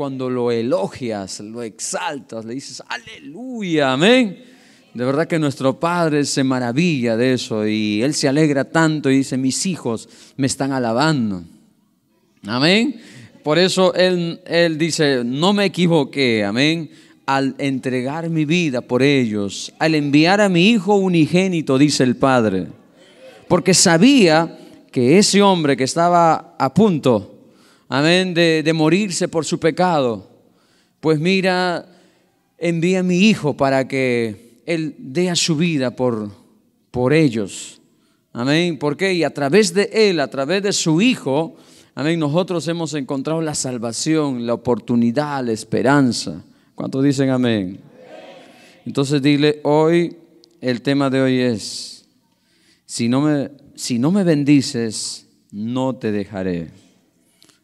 cuando lo elogias, lo exaltas, le dices, aleluya, amén. De verdad que nuestro Padre se maravilla de eso y Él se alegra tanto y dice, mis hijos me están alabando. Amén. Por eso él, él dice, no me equivoqué, amén al entregar mi vida por ellos, al enviar a mi Hijo unigénito, dice el Padre, porque sabía que ese hombre que estaba a punto amén, de, morirse por su pecado, pues mira, envía a mi hijo para que él dé a su vida por, por ellos. Amén. Porque Y a través de él, a través de su hijo, amén, nosotros hemos encontrado la salvación, la oportunidad, la esperanza. ¿Cuántos dicen amén? Entonces dile, hoy el tema de hoy es, si no me, si no me bendices, no te dejaré.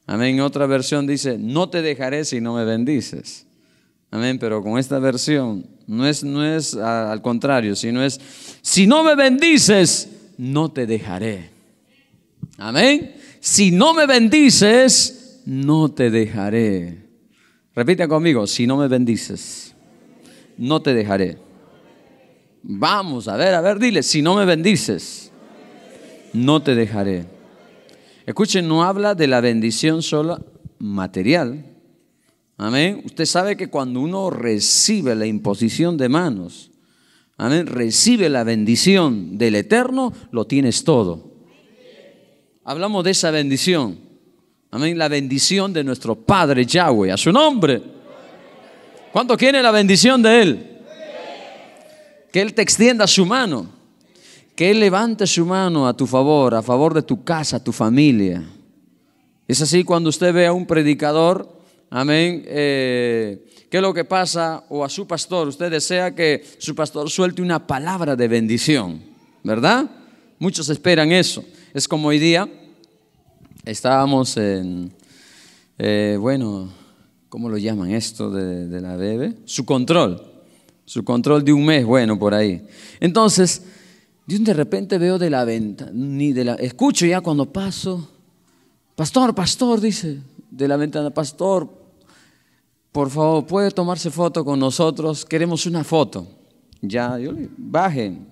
Amén. Otra versión dice, no te dejaré si no me bendices. Amén, pero con esta versión no es, no es al contrario, sino es, si no me bendices, no te dejaré. Amén. Si no me bendices, no te dejaré. Repite conmigo, si no me bendices, no te dejaré. Vamos, a ver, a ver, dile, si no me bendices, no te dejaré. Escuchen, no habla de la bendición sola material. Amén. Usted sabe que cuando uno recibe la imposición de manos, amén, recibe la bendición del Eterno, lo tienes todo. Hablamos de esa bendición. Amén. La bendición de nuestro Padre Yahweh, a su nombre. ¿Cuánto quiere la bendición de Él? Que Él te extienda su mano que Él levante su mano a tu favor, a favor de tu casa, tu familia. Es así cuando usted ve a un predicador, amén, eh, ¿qué es lo que pasa? O a su pastor, usted desea que su pastor suelte una palabra de bendición, ¿verdad? Muchos esperan eso. Es como hoy día, estábamos en, eh, bueno, ¿cómo lo llaman esto de, de la bebé? Su control, su control de un mes, bueno, por ahí. Entonces, yo de repente veo de la venta, ni de la, escucho ya cuando paso, pastor, pastor, dice de la ventana, pastor, por favor, puede tomarse foto con nosotros, queremos una foto. Ya, yo le bajen.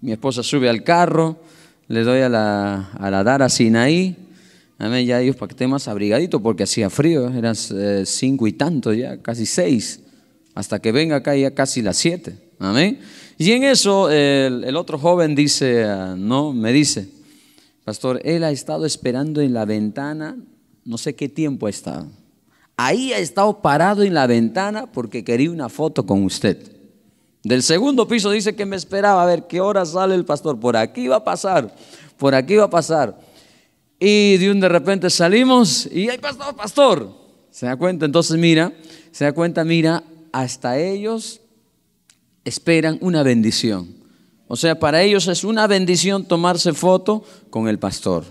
Mi esposa sube al carro, le doy a la, a la Dara Sinaí, amén, ya ellos para que esté más abrigadito, porque hacía frío, eran eh, cinco y tanto ya, casi seis, hasta que venga acá ya casi las siete, amén. Y en eso el, otro joven dice, no, me dice, pastor, él ha estado esperando en la ventana, no sé qué tiempo ha estado. Ahí ha estado parado en la ventana porque quería una foto con usted. Del segundo piso dice que me esperaba a ver qué hora sale el pastor. Por aquí va a pasar, por aquí va a pasar. Y de un de repente salimos y hay pastor, pastor. ¿Se da cuenta? Entonces mira, se da cuenta, mira, hasta ellos esperan una bendición. O sea, para ellos es una bendición tomarse foto con el pastor.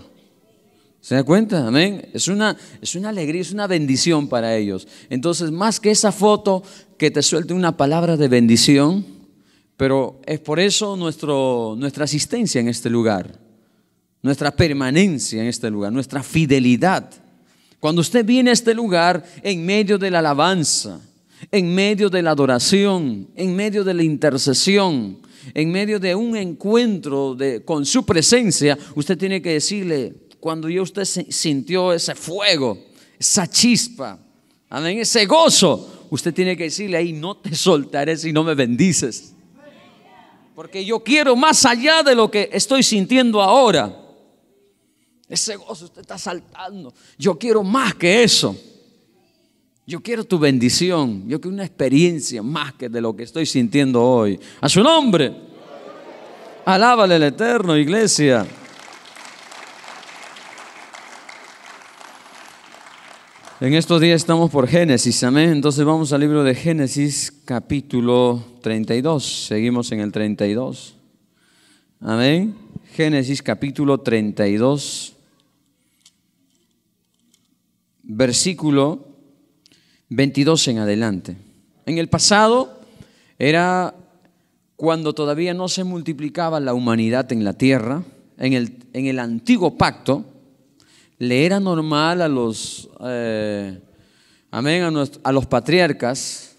¿Se da cuenta? Amén. Es una, es una alegría, es una bendición para ellos. Entonces, más que esa foto que te suelte una palabra de bendición, pero es por eso nuestro, nuestra asistencia en este lugar, nuestra permanencia en este lugar, nuestra fidelidad. Cuando usted viene a este lugar en medio de la alabanza, en medio de la adoración, en medio de la intercesión, en medio de un encuentro con su presencia, usted tiene que decirle, cuando yo usted sintió ese fuego, esa chispa, ese gozo, usted tiene que decirle ahí, no te soltaré si no me bendices. Porque yo quiero más allá de lo que estoy sintiendo ahora. Ese gozo usted está saltando. Yo quiero más que eso. Yo quiero tu bendición. Yo quiero una experiencia más que de lo que estoy sintiendo hoy. A su nombre. Alábale el Eterno, iglesia. En estos días estamos por Génesis, amén. Entonces vamos al libro de Génesis capítulo 32. Seguimos en el 32. Amén. Génesis capítulo 32, versículo 22 en adelante. En el pasado era cuando todavía no se multiplicaba la humanidad en la tierra, en el, en el antiguo pacto, le era normal a los, eh, a los patriarcas,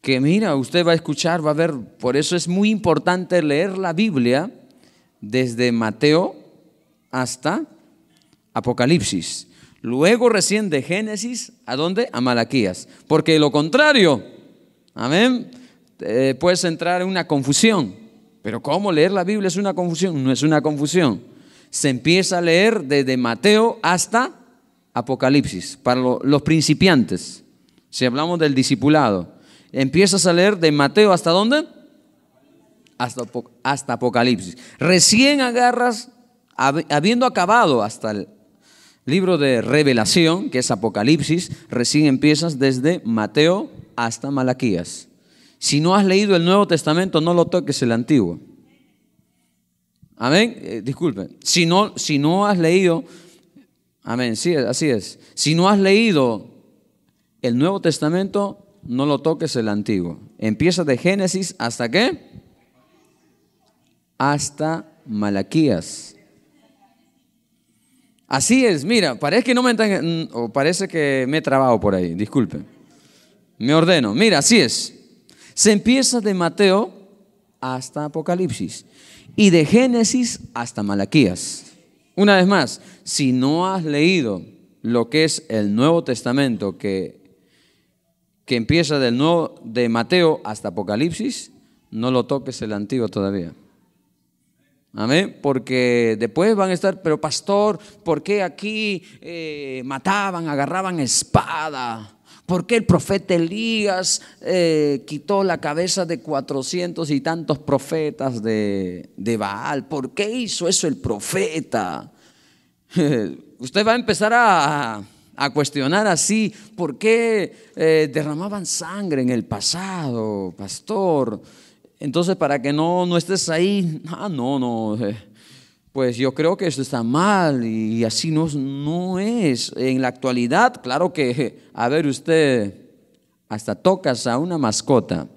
que mira, usted va a escuchar, va a ver, por eso es muy importante leer la Biblia desde Mateo hasta Apocalipsis. Luego recién de Génesis, ¿a dónde? A Malaquías. Porque lo contrario, amén, eh, puedes entrar en una confusión. Pero ¿cómo leer la Biblia es una confusión? No es una confusión. Se empieza a leer desde Mateo hasta Apocalipsis, para los principiantes. Si hablamos del discipulado, empiezas a leer de Mateo hasta dónde? Hasta, hasta Apocalipsis. Recién agarras, habiendo acabado hasta el libro de revelación, que es Apocalipsis, recién empiezas desde Mateo hasta Malaquías. Si no has leído el Nuevo Testamento, no lo toques el Antiguo. Amén. Eh, disculpen. disculpe. Si no, si no has leído, amén, sí, así es. Si no has leído el Nuevo Testamento, no lo toques el Antiguo. Empieza de Génesis hasta qué? Hasta Malaquías. Así es, mira, parece que no me mm, o parece que me he trabado por ahí, disculpe. Me ordeno, mira, así es. Se empieza de Mateo hasta Apocalipsis y de Génesis hasta Malaquías. Una vez más, si no has leído lo que es el Nuevo Testamento que, que empieza del nuevo, de Mateo hasta Apocalipsis, no lo toques el antiguo todavía. Amén. Porque después van a estar, pero pastor, ¿por qué aquí eh, mataban, agarraban espada? ¿Por qué el profeta Elías eh, quitó la cabeza de cuatrocientos y tantos profetas de, Baal? ¿Por qué hizo eso el profeta? Usted va a empezar a, cuestionar así, ¿por qué eh, derramaban sangre en el pasado, pastor? Entonces, para que no, no estés ahí, ah, no, no, eh, pues yo creo que esto está mal y así no, es. En la actualidad, claro que, eh, a ver, usted hasta tocas a una mascota.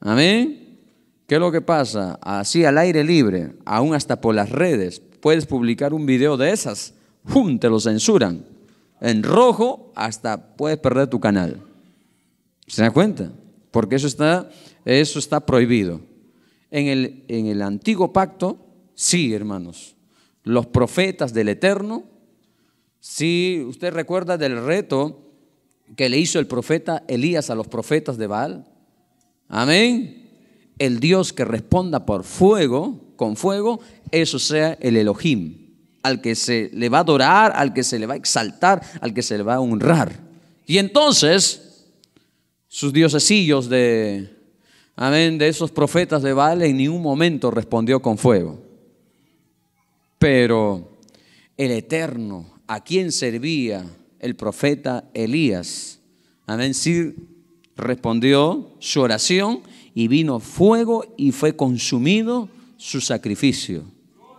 Amén. ¿Qué es lo que pasa? Así al aire libre, aún hasta por las redes, puedes publicar un video de esas, ¡pum! te lo censuran. En rojo hasta puedes perder tu canal. ¿Se dan cuenta? Porque eso está eso está prohibido. En el, en el antiguo pacto, sí, hermanos. Los profetas del Eterno, sí, usted recuerda del reto que le hizo el profeta Elías a los profetas de Baal. Amén. El Dios que responda por fuego, con fuego, eso sea el Elohim, al que se le va a adorar, al que se le va a exaltar, al que se le va a honrar. Y entonces, sus diosesillos de amén, de esos profetas de Baal en ningún momento respondió con fuego. Pero el Eterno, a quien servía el profeta Elías, amén, sí respondió su oración y vino fuego y fue consumido su sacrificio.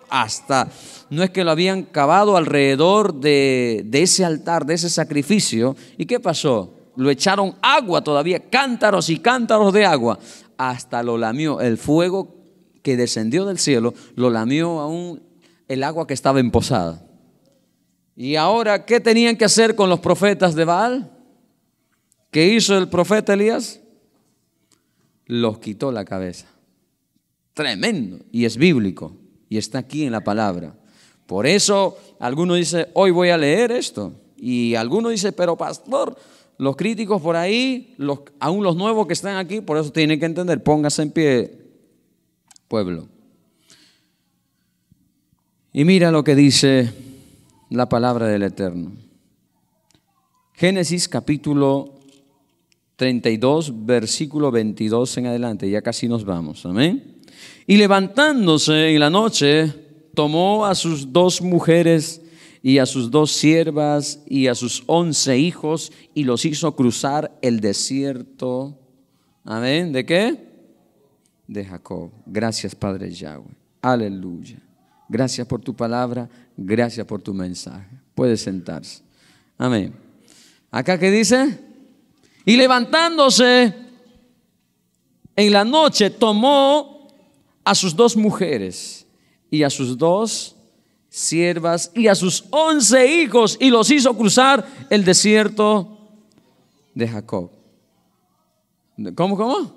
Hasta, no es que lo habían cavado alrededor de, de ese altar, de ese sacrificio. ¿Y qué pasó? lo echaron agua todavía, cántaros y cántaros de agua, hasta lo lamió. El fuego que descendió del cielo lo lamió aún el agua que estaba emposada. Y ahora, ¿qué tenían que hacer con los profetas de Baal? ¿Qué hizo el profeta Elías? Los quitó la cabeza. Tremendo. Y es bíblico. Y está aquí en la palabra. Por eso, algunos dice, hoy voy a leer esto. Y algunos dice, pero pastor, los críticos por ahí, los, aún los nuevos que están aquí, por eso tienen que entender, póngase en pie, pueblo. Y mira lo que dice la palabra del Eterno. Génesis capítulo 32, versículo 22 en adelante, ya casi nos vamos, amén. Y levantándose en la noche, tomó a sus dos mujeres y a sus dos siervas y a sus once hijos y los hizo cruzar el desierto. Amén. ¿De qué? De Jacob. Gracias, Padre Yahweh. Aleluya. Gracias por tu palabra. Gracias por tu mensaje. Puede sentarse. Amén. Acá que dice, y levantándose en la noche tomó a sus dos mujeres y a sus dos siervas y a sus once hijos y los hizo cruzar el desierto de Jacob. ¿Cómo, cómo?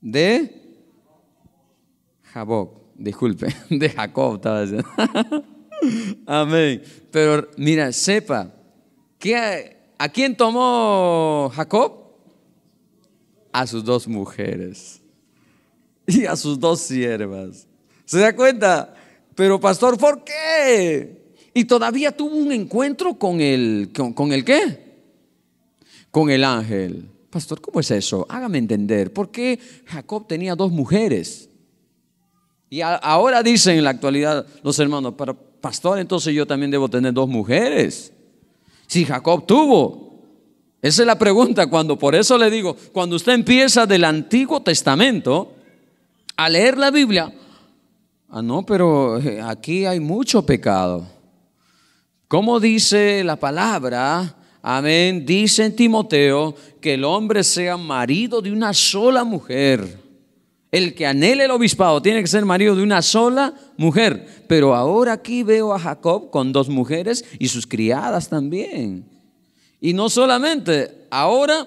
De Jacob, disculpe, de Jacob estaba diciendo. Amén. Pero mira, sepa, que ¿a quién tomó Jacob? A sus dos mujeres y a sus dos siervas. ¿Se da cuenta? Pero pastor, ¿por qué? Y todavía tuvo un encuentro con el, con, el qué? Con el ángel. Pastor, ¿cómo es eso? Hágame entender. ¿Por qué Jacob tenía dos mujeres? Y ahora dicen en la actualidad los hermanos, para, pastor, entonces yo también debo tener dos mujeres. Si Jacob tuvo. Esa es la pregunta cuando, por eso le digo, cuando usted empieza del Antiguo Testamento a leer la Biblia, Ah, no, pero eh, aquí hay mucho pecado. Como dice la palabra, amén, dice en Timoteo que el hombre sea marido de una sola mujer. El que anhele el obispado tiene que ser marido de una sola mujer. Pero ahora aquí veo a Jacob con dos mujeres y sus criadas también. Y no solamente, ahora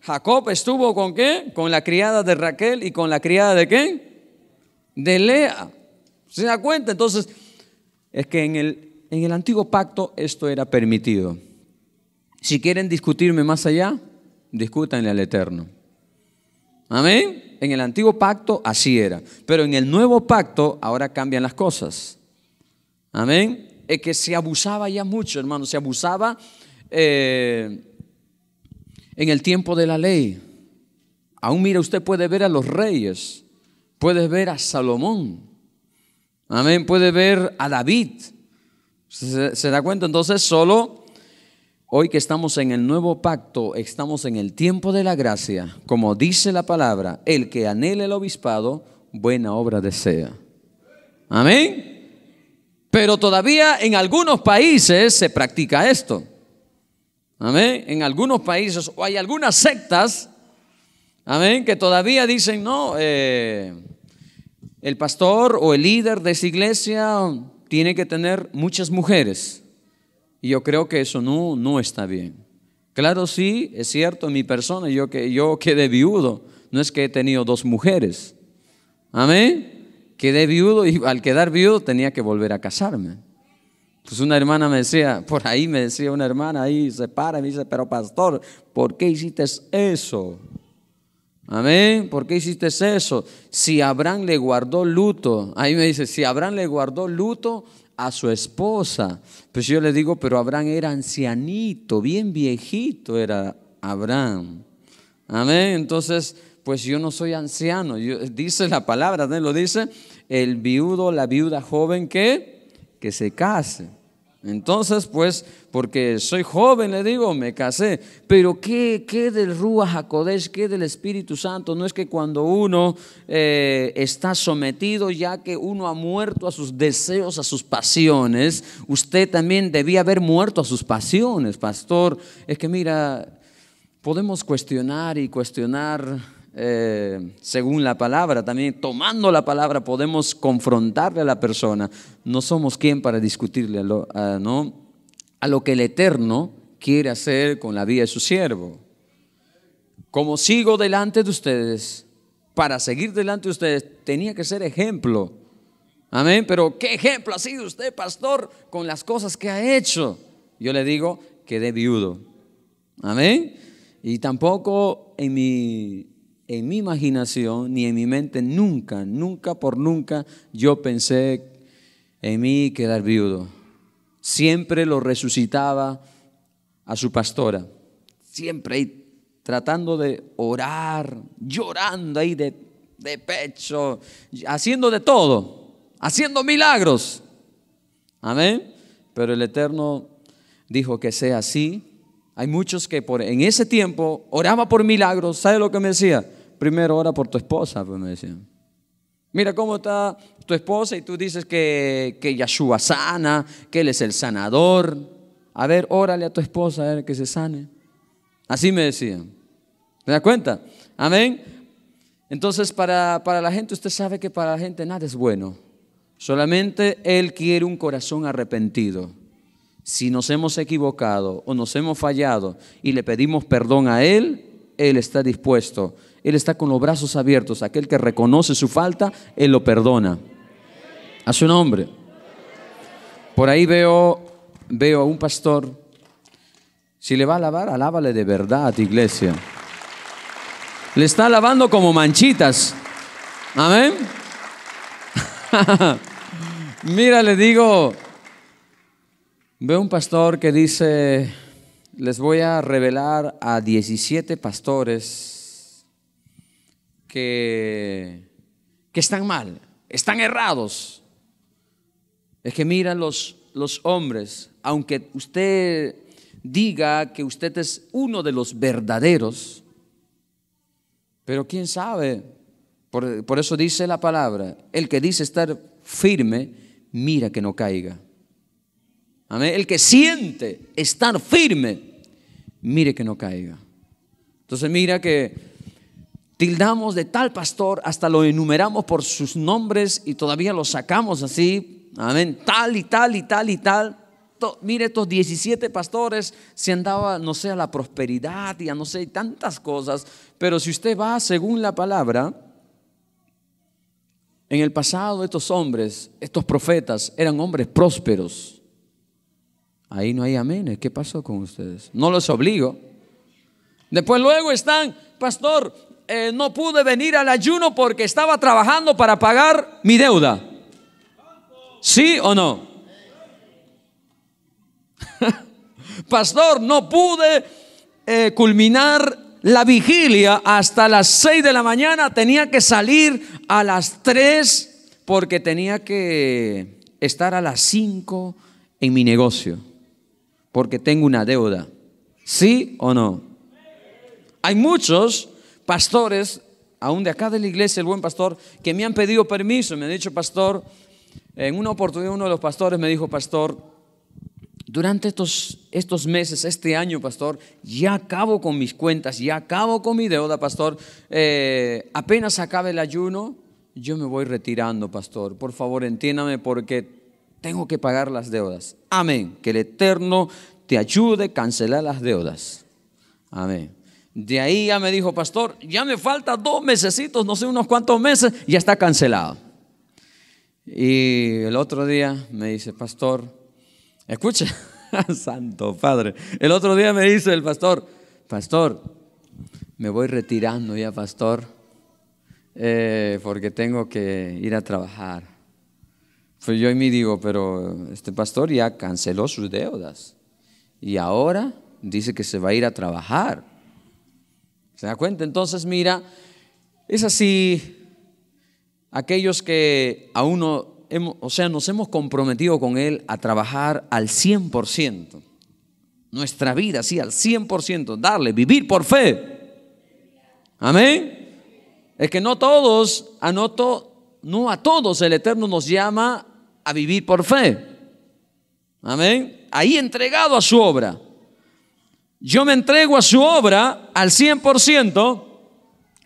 Jacob estuvo con qué? Con la criada de Raquel y con la criada de qué? De Lea. ¿Se da cuenta? Entonces, es que en el, en el antiguo pacto esto era permitido. Si quieren discutirme más allá, discútanle al Eterno. Amén. En el antiguo pacto así era. Pero en el nuevo pacto ahora cambian las cosas. Amén. Es que se abusaba ya mucho, hermano. Se abusaba eh, en el tiempo de la ley. Aún mira, usted puede ver a los reyes. Puede ver a Salomón. Amén. Puede ver a David. ¿Se, da cuenta? Entonces solo hoy que estamos en el nuevo pacto, estamos en el tiempo de la gracia, como dice la palabra, el que anhela el obispado, buena obra desea. Amén. Pero todavía en algunos países se practica esto. Amén. En algunos países o hay algunas sectas, amén, que todavía dicen, no, eh, el pastor o el líder de esa iglesia tiene que tener muchas mujeres. Y yo creo que eso no, no está bien. Claro, sí, es cierto, mi persona, yo, que, yo quedé viudo, no es que he tenido dos mujeres. Amén. Quedé viudo y al quedar viudo tenía que volver a casarme. Pues una hermana me decía, por ahí me decía una hermana, ahí se para y me dice, pero pastor, ¿por qué hiciste eso? Amén. ¿Por qué hiciste eso? Si Abraham le guardó luto, ahí me dice, si Abraham le guardó luto a su esposa, pues yo le digo, pero Abraham era ancianito, bien viejito era Abraham. Amén. Entonces, pues yo no soy anciano. dice la palabra, ¿no? lo dice el viudo, la viuda joven que, que se case. Entonces, pues porque soy joven, le digo, me casé. Pero ¿qué, qué del Rúa Hakodesh, qué del Espíritu Santo? No es que cuando uno eh, está sometido, ya que uno ha muerto a sus deseos, a sus pasiones, usted también debía haber muerto a sus pasiones, pastor. Es que mira, podemos cuestionar y cuestionar eh, según la palabra, también tomando la palabra podemos confrontarle a la persona. No somos quien para discutirle, ¿no? a lo que el Eterno quiere hacer con la vida de su siervo. Como sigo delante de ustedes, para seguir delante de ustedes, tenía que ser ejemplo. Amén, pero ¿qué ejemplo ha sido usted, pastor, con las cosas que ha hecho? Yo le digo, quedé viudo. Amén. Y tampoco en mi, en mi imaginación ni en mi mente nunca, nunca por nunca yo pensé en mí quedar viudo siempre lo resucitaba a su pastora. Siempre ahí tratando de orar, llorando ahí de, de pecho, haciendo de todo, haciendo milagros. Amén. Pero el Eterno dijo que sea así. Hay muchos que por, en ese tiempo oraba por milagros. ¿Sabe lo que me decía? Primero ora por tu esposa, pues me decían. Mira cómo está tu esposa y tú dices que, que Yahshua sana, que Él es el sanador. A ver, órale a tu esposa a ver que se sane. Así me decían. ¿Te das cuenta? Amén. Entonces, para, para la gente, usted sabe que para la gente nada es bueno. Solamente Él quiere un corazón arrepentido. Si nos hemos equivocado o nos hemos fallado y le pedimos perdón a Él, Él está dispuesto él está con los brazos abiertos. Aquel que reconoce su falta, Él lo perdona. A su nombre. Por ahí veo, veo a un pastor. Si le va a alabar, alábale de verdad iglesia. Le está lavando como manchitas. Amén. Mira, le digo, veo un pastor que dice, les voy a revelar a 17 pastores que, están mal, están errados. Es que mira los, los hombres, aunque usted diga que usted es uno de los verdaderos, pero quién sabe, por, eso dice la palabra, el que dice estar firme, mira que no caiga. El que siente estar firme, mire que no caiga. Entonces mira que tildamos de tal pastor, hasta lo enumeramos por sus nombres y todavía lo sacamos así, amén, tal y tal y tal y tal. mire, estos 17 pastores se andaba, no sé, a la prosperidad y a no sé, tantas cosas, pero si usted va según la palabra, en el pasado estos hombres, estos profetas, eran hombres prósperos. Ahí no hay amén. ¿Qué pasó con ustedes? No los obligo. Después luego están, pastor, eh, no pude venir al ayuno porque estaba trabajando para pagar mi deuda. ¿Sí o no? Pastor, no pude eh, culminar la vigilia hasta las 6 de la mañana. Tenía que salir a las 3 porque tenía que estar a las 5 en mi negocio. Porque tengo una deuda. ¿Sí o no? Hay muchos pastores, aún de acá de la iglesia, el buen pastor, que me han pedido permiso. Me han dicho, pastor, en una oportunidad uno de los pastores me dijo, pastor, durante estos, estos meses, este año, pastor, ya acabo con mis cuentas, ya acabo con mi deuda, pastor. Eh, apenas acabe el ayuno, yo me voy retirando, pastor. Por favor, entiéndame porque tengo que pagar las deudas. Amén. Que el Eterno te ayude a cancelar las deudas. Amén. De ahí ya me dijo, pastor, ya me falta dos mesecitos, no sé, unos cuantos meses, ya está cancelado. Y el otro día me dice, pastor, escucha, santo padre, el otro día me dice el pastor, pastor, me voy retirando ya, pastor, eh, porque tengo que ir a trabajar. Pues yo y me digo, pero este pastor ya canceló sus deudas y ahora dice que se va a ir a trabajar. ¿Se da cuenta? Entonces, mira, es así, aquellos que aún no, o sea, nos hemos comprometido con Él a trabajar al 100%, nuestra vida, sí, al 100%, darle, vivir por fe. Amén. Es que no todos, anoto, no a todos el Eterno nos llama a vivir por fe. Amén. Ahí entregado a su obra. Yo me entrego a su obra al 100%,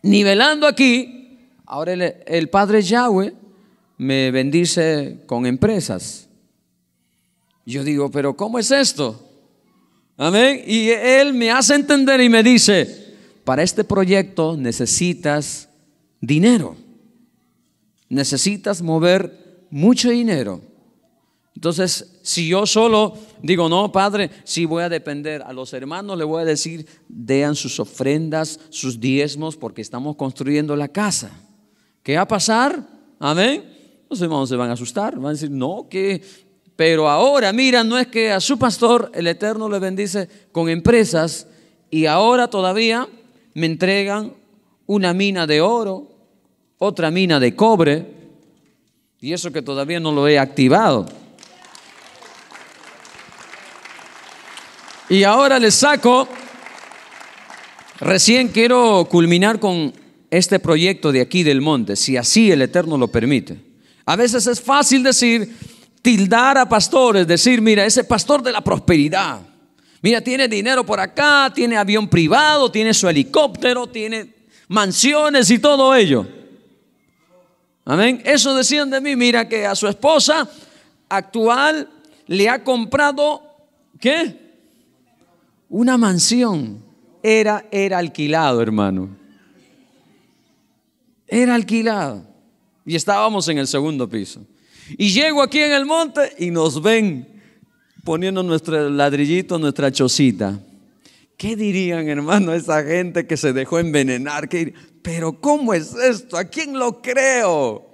nivelando aquí. Ahora el, Padre Yahweh me bendice con empresas. Yo digo, pero ¿cómo es esto? Amén. Y Él me hace entender y me dice, para este proyecto necesitas dinero. Necesitas mover mucho dinero. Entonces, si yo solo digo, no, Padre, si voy a depender a los hermanos, le voy a decir, dean sus ofrendas, sus diezmos, porque estamos construyendo la casa. ¿Qué va a pasar? Amén. Los hermanos se van a asustar, van a decir, no, que... Pero ahora, mira, no es que a su pastor el Eterno le bendice con empresas y ahora todavía me entregan una mina de oro, otra mina de cobre, y eso que todavía no lo he activado. Y ahora les saco, recién quiero culminar con este proyecto de aquí del monte, si así el Eterno lo permite. A veces es fácil decir, tildar a pastores, decir, mira, ese pastor de la prosperidad, mira, tiene dinero por acá, tiene avión privado, tiene su helicóptero, tiene mansiones y todo ello. Amén. Eso decían de mí, mira que a su esposa actual le ha comprado, ¿qué? Una mansión era, era alquilado, hermano. Era alquilado. Y estábamos en el segundo piso. Y llego aquí en el monte y nos ven poniendo nuestro ladrillito, nuestra chocita. ¿Qué dirían, hermano, esa gente que se dejó envenenar? Pero ¿cómo es esto? ¿A quién lo creo?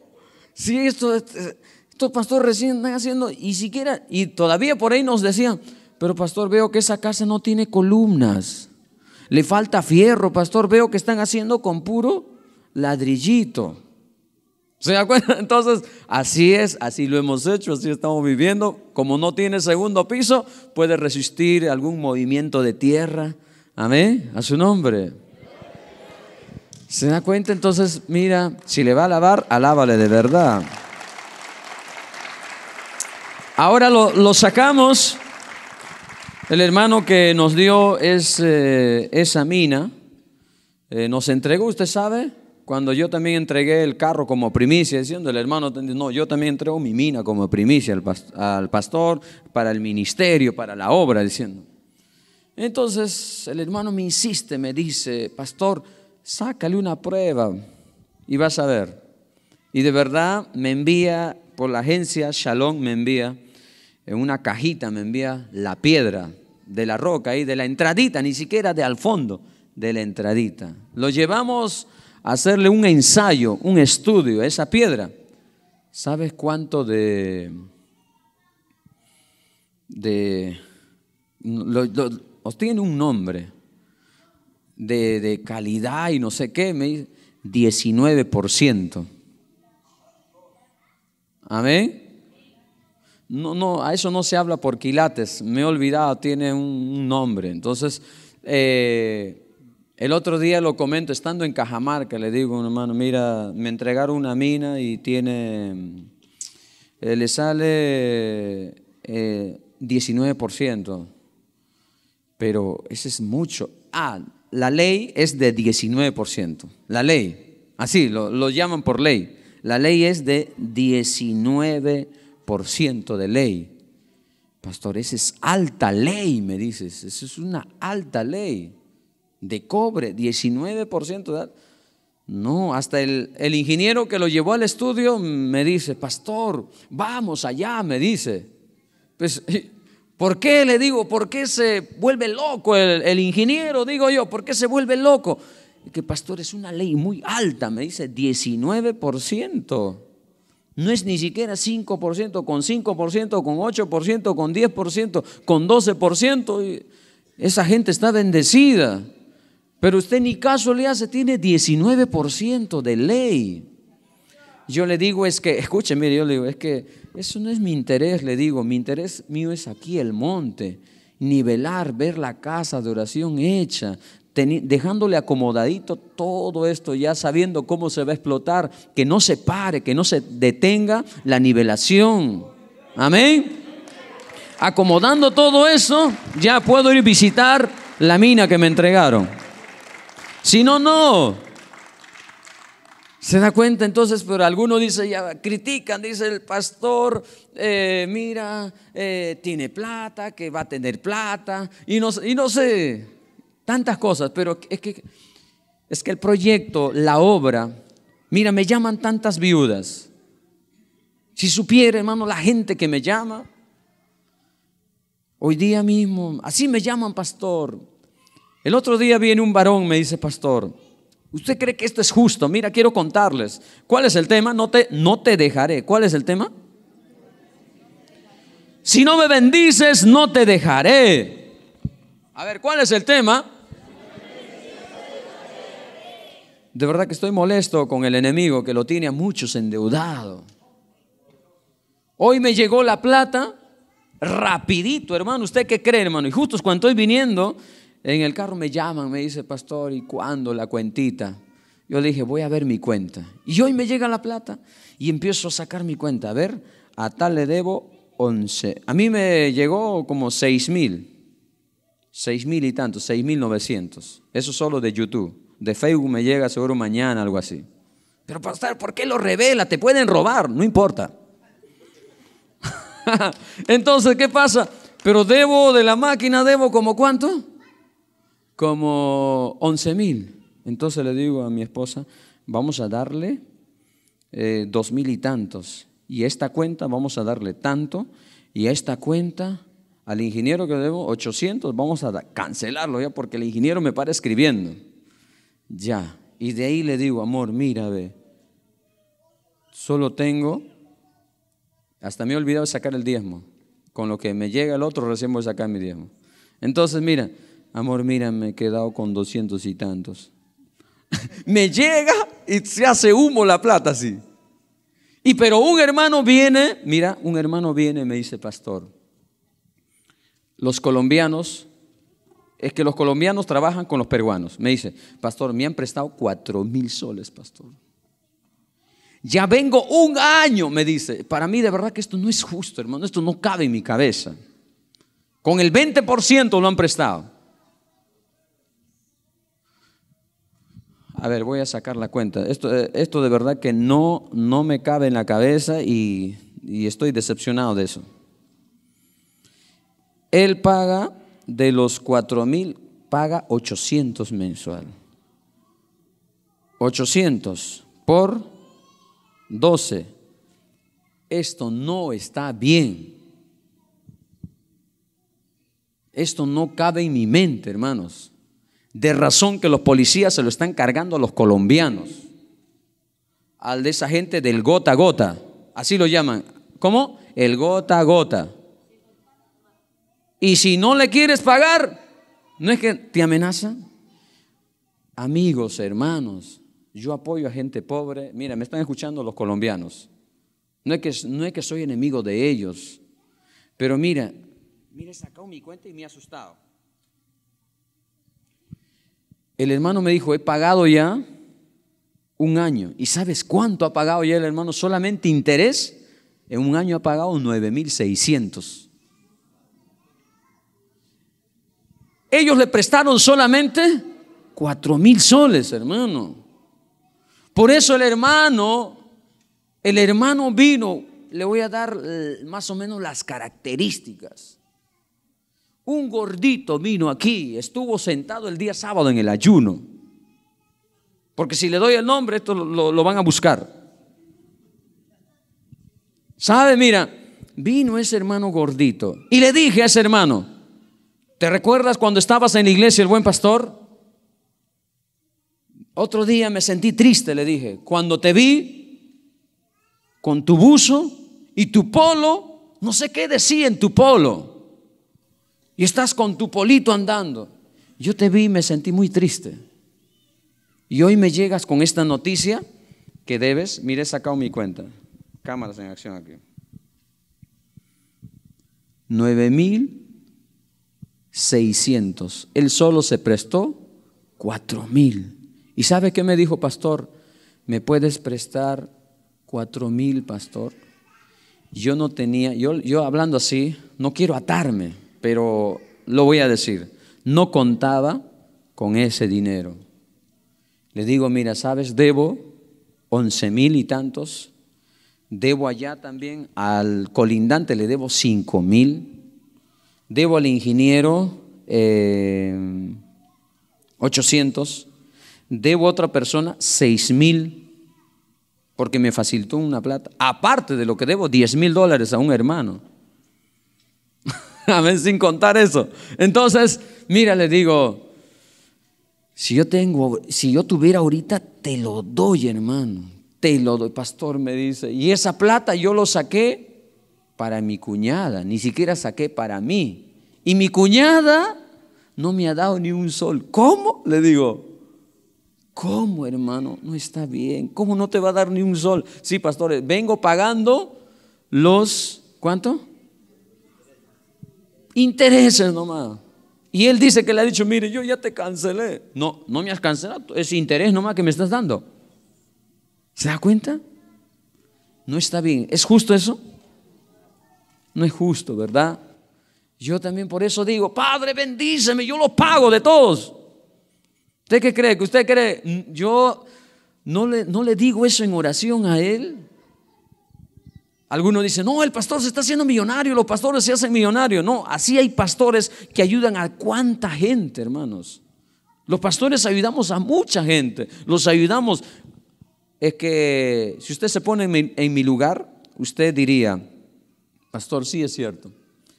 Si esto, este, estos pastores recién están haciendo, y siquiera, y todavía por ahí nos decían, pero pastor, veo que esa casa no tiene columnas. Le falta fierro, pastor. Veo que están haciendo con puro ladrillito. ¿Se da cuenta? Entonces, así es, así lo hemos hecho, así estamos viviendo. Como no tiene segundo piso, puede resistir algún movimiento de tierra. Amén. A su nombre. ¿Se da cuenta? Entonces, mira, si le va a alabar, alábale de verdad. Ahora lo, lo, sacamos el hermano que nos dio es, eh, esa mina eh, nos entregó, usted sabe, cuando yo también entregué el carro como primicia, diciendo el hermano, no, yo también entrego mi mina como primicia al, al pastor, para el ministerio, para la obra, diciendo. Entonces el hermano me insiste, me dice, pastor, sácale una prueba y vas a ver. Y de verdad me envía por la agencia Shalom, me envía en una cajita, me envía la piedra de la roca y de la entradita, ni siquiera de al fondo, de la entradita. Lo llevamos a hacerle un ensayo, un estudio a esa piedra. ¿Sabes cuánto de... de... Lo, tiene un nombre de, de, calidad y no sé qué, me 19%. Amén no, no, a eso no se habla por quilates, me he olvidado, tiene un, nombre. Entonces, eh, el otro día lo comento, estando en Cajamarca, le digo a un hermano, mira, me entregaron una mina y tiene, eh, le sale 19%, eh, pero ese es mucho. Ah, la ley es de 19%, la ley, así lo, lo llaman por ley, la ley es de 19% por ciento de ley. Pastor, esa es alta ley, me dices. Esa es una alta ley. De cobre, 19% por No, hasta el, ingeniero que lo llevó al estudio me dice, pastor, vamos allá, me dice. Pues, ¿por qué le digo? ¿Por qué se vuelve loco el, el ingeniero? Digo yo, ¿por qué se vuelve loco? Que pastor, es una ley muy alta, me dice, 19%. No es ni siquiera 5%, con 5%, con 8%, con 10%, con 12%. Esa gente está bendecida. Pero usted ni caso le hace, tiene 19% de ley. Yo le digo, es que, escuche, mire, yo le digo, es que eso no es mi interés, le digo, mi interés mío es aquí el monte, nivelar, ver la casa de oración hecha, dejándole acomodadito todo esto, ya sabiendo cómo se va a explotar, que no se pare, que no se detenga la nivelación. Amén. Acomodando todo eso, ya puedo ir a visitar la mina que me entregaron. Si no, no. ¿Se da cuenta entonces? Pero algunos dicen, ya critican, dice el pastor, eh, mira, eh, tiene plata, que va a tener plata, y no, y no sé tantas cosas, pero es que, es que el proyecto, la obra, mira, me llaman tantas viudas. Si supiera, hermano, la gente que me llama, hoy día mismo, así me llaman pastor. El otro día viene un varón, me dice pastor, ¿usted cree que esto es justo? Mira, quiero contarles. ¿Cuál es el tema? No te, no te dejaré. ¿Cuál es el tema? Si no me bendices, no te dejaré. A ver, ¿cuál es el tema? de verdad que estoy molesto con el enemigo que lo tiene a muchos endeudado. Hoy me llegó la plata rapidito, hermano. ¿Usted qué cree, hermano? Y justo cuando estoy viniendo, en el carro me llaman, me dice, pastor, ¿y cuándo la cuentita? Yo le dije, voy a ver mi cuenta. Y hoy me llega la plata y empiezo a sacar mi cuenta. A ver, a tal le debo 11. A mí me llegó como 6 mil. 6 mil y tanto, 6 mil 900. Eso solo de YouTube de Facebook me llega seguro mañana, algo así. Pero pastor, ¿por qué lo revela? Te pueden robar, no importa. Entonces, ¿qué pasa? Pero debo de la máquina, debo como cuánto? Como 11 mil. Entonces le digo a mi esposa, vamos a darle eh, dos mil y tantos. Y esta cuenta vamos a darle tanto. Y a esta cuenta al ingeniero que debo 800, vamos a cancelarlo ya porque el ingeniero me para escribiendo ya. Y de ahí le digo, amor, mira, ve, solo tengo, hasta me he olvidado de sacar el diezmo. Con lo que me llega el otro, recién voy a sacar mi diezmo. Entonces, mira, amor, mira, me he quedado con doscientos y tantos. me llega y se hace humo la plata así. Y pero un hermano viene, mira, un hermano viene y me dice, pastor, los colombianos es que los colombianos trabajan con los peruanos. Me dice, pastor, me han prestado cuatro mil soles, pastor. Ya vengo un año, me dice. Para mí de verdad que esto no es justo, hermano. Esto no cabe en mi cabeza. Con el 20% lo han prestado. A ver, voy a sacar la cuenta. Esto, eh, esto de verdad que no, no me cabe en la cabeza y, y estoy decepcionado de eso. Él paga de los 4 mil paga 800 mensual. 800 por 12. Esto no está bien. Esto no cabe en mi mente, hermanos. De razón que los policías se lo están cargando a los colombianos. Al de esa gente del gota a gota. Así lo llaman. ¿Cómo? El gota a gota. Y si no le quieres pagar, no es que te amenaza? Amigos, hermanos, yo apoyo a gente pobre. Mira, me están escuchando los colombianos. No es que, no es que soy enemigo de ellos. Pero mira, he sacado mi cuenta y me ha asustado. El hermano me dijo, he pagado ya un año. ¿Y sabes cuánto ha pagado ya el hermano? Solamente interés. En un año ha pagado 9.600. Ellos le prestaron solamente cuatro mil soles, hermano. Por eso el hermano, el hermano vino, le voy a dar eh, más o menos las características. Un gordito vino aquí, estuvo sentado el día sábado en el ayuno. Porque si le doy el nombre, esto lo, lo van a buscar. ¿Sabe? Mira, vino ese hermano gordito. Y le dije a ese hermano, ¿Te recuerdas cuando estabas en la iglesia el buen pastor? Otro día me sentí triste, le dije, cuando te vi con tu buzo y tu polo, no sé qué decía en tu polo, y estás con tu polito andando. Yo te vi y me sentí muy triste. Y hoy me llegas con esta noticia que debes, mire, he sacado mi cuenta, cámaras en acción aquí, nueve mil 600. Él solo se prestó cuatro mil. ¿Y sabe qué me dijo, pastor? ¿Me puedes prestar 4 mil, pastor? Yo no tenía, yo, yo hablando así, no quiero atarme, pero lo voy a decir. No contaba con ese dinero. Le digo, mira, sabes, debo once mil y tantos. Debo allá también al colindante, le debo 5 mil Debo al ingeniero 800, eh, debo a otra persona seis mil, porque me facilitó una plata. Aparte de lo que debo, 10 mil dólares a un hermano. ver sin contar eso. Entonces, mira, le digo, si yo tengo, si yo tuviera ahorita, te lo doy, hermano. Te lo doy. Pastor me dice, y esa plata yo lo saqué para mi cuñada, ni siquiera saqué para mí. Y mi cuñada no me ha dado ni un sol. ¿Cómo? Le digo, ¿cómo hermano? No está bien. ¿Cómo no te va a dar ni un sol? Sí, pastores, vengo pagando los, ¿cuánto? Intereses nomás. Y él dice que le ha dicho, mire, yo ya te cancelé. No, no me has cancelado, es interés nomás que me estás dando. ¿Se da cuenta? No está bien. ¿Es justo eso? No es justo, ¿verdad? Yo también por eso digo, Padre, bendíceme, yo lo pago de todos. ¿Usted qué cree? ¿Que usted cree? Mm, yo no le, no le digo eso en oración a él. Algunos dicen, no, el pastor se está haciendo millonario, los pastores se hacen millonarios. No, así hay pastores que ayudan a cuánta gente, hermanos. Los pastores ayudamos a mucha gente, los ayudamos. Es que si usted se pone en mi lugar, usted diría, Pastor, sí es cierto.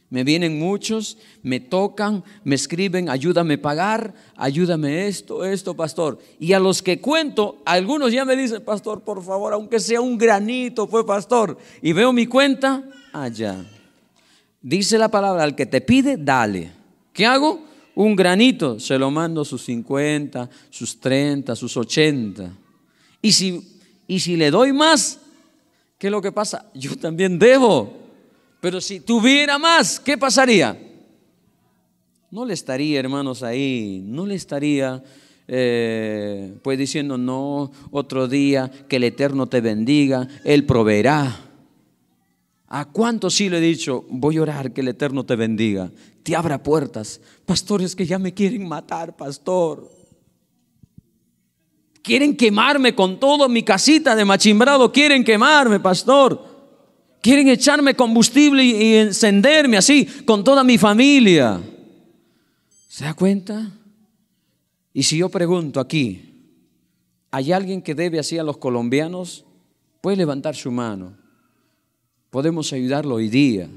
Me vienen muchos, me tocan, me escriben, ayúdame a pagar, ayúdame esto, esto, pastor. Y a los que cuento, algunos ya me dicen, pastor, por favor, aunque sea un granito, fue pastor. Y veo mi cuenta, allá. Dice la palabra, al que te pide, dale. ¿Qué hago? Un granito, se lo mando sus 50, sus 30, sus 80. Y si, y si le doy más, ¿qué es lo que pasa? Yo también debo. Pero si tuviera más, ¿qué pasaría? No le estaría, hermanos, ahí, no le estaría eh, pues diciendo, no, otro día, que el Eterno te bendiga, Él proveerá. ¿A cuántos sí le he dicho, voy a orar que el Eterno te bendiga, te abra puertas? Pastores que ya me quieren matar, pastor. Quieren quemarme con todo mi casita de machimbrado, quieren quemarme, pastor. Quieren echarme combustible y encenderme así con toda mi familia. ¿Se da cuenta? Y si yo pregunto aquí, ¿hay alguien que debe así a los colombianos? Puede levantar su mano. Podemos ayudarlo hoy día.